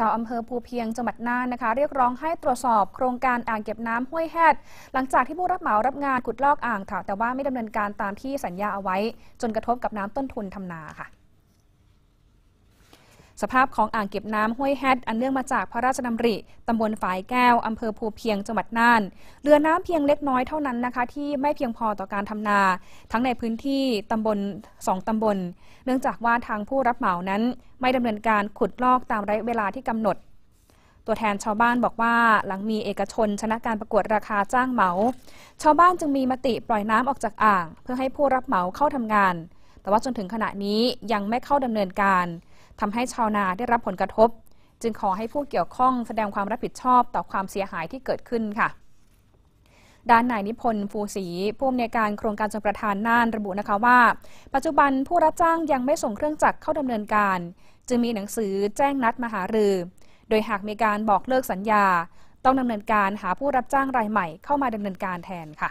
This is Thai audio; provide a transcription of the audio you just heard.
ชาวอำเภอภูเพียงจังหวัดน่านนะคะ เรียกร้องให้ตรวจสอบโครงการอ่างเก็บน้ำห้วยแฮดหลังจากที่ผู้รับเหมารับงานขุดลอกอ่างค่ะแต่ว่าไม่ดำเนินการตามที่สัญญาเอาไว้ จนกระทบกับน้ำต้นทุนทำนาค่ะสภาพของอ่างเก็บน้ำห้วยแฮดอันเนื่องมาจากพระราชดำริตาบลฝายแก้วอำเภอภูเพียงจังหวัดน่านเหลือน้ำเพียงเล็กน้อยเท่านั้นนะคะ ที่ไม่เพียงพอต่อการทำนา ทั้งในพื้นที่ตาบลสองตบลเนื่องจากว่าทางผู้รับเหมานั้นไม่ดำเนินการขุดลอกตามระยะเวลาที่กำหนด ตัวแทนชาวบ้านบอกว่าหลังมีเอกชนชนะการประกวดราคาจ้างเหมา ชาวบ้านจึงมีมติปล่อยน้ำออกจากอ่าง เพื่อให้ผู้รับเหมาเข้าทำงาน แต่ว่าจนถึงขณะนี้ยังไม่เข้าดำเนินการทำให้ชาวนาได้รับผลกระทบ จึงขอให้ผู้เกี่ยวข้องแสดงความรับผิดชอบต่อความเสียหายที่เกิดขึ้นค่ะ ด้านนายนิพนธ์ฟูศรีผู้อำนวยการโครงการจนประทานน่านระบุนะคะว่า ปัจจุบันผู้รับจ้างยังไม่ส่งเครื่องจักรเข้าดำเนินการ จึงมีหนังสือแจ้งนัดมาหารือ โดยหากมีการบอกเลิกสัญญา ต้องดำเนินการหาผู้รับจ้างรายใหม่เข้ามาดำเนินการแทนค่ะ